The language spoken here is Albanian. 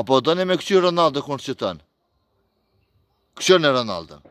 apo dëni me këqyrë Ronaldo kërë që tënë? Këqyrë në Ronaldo.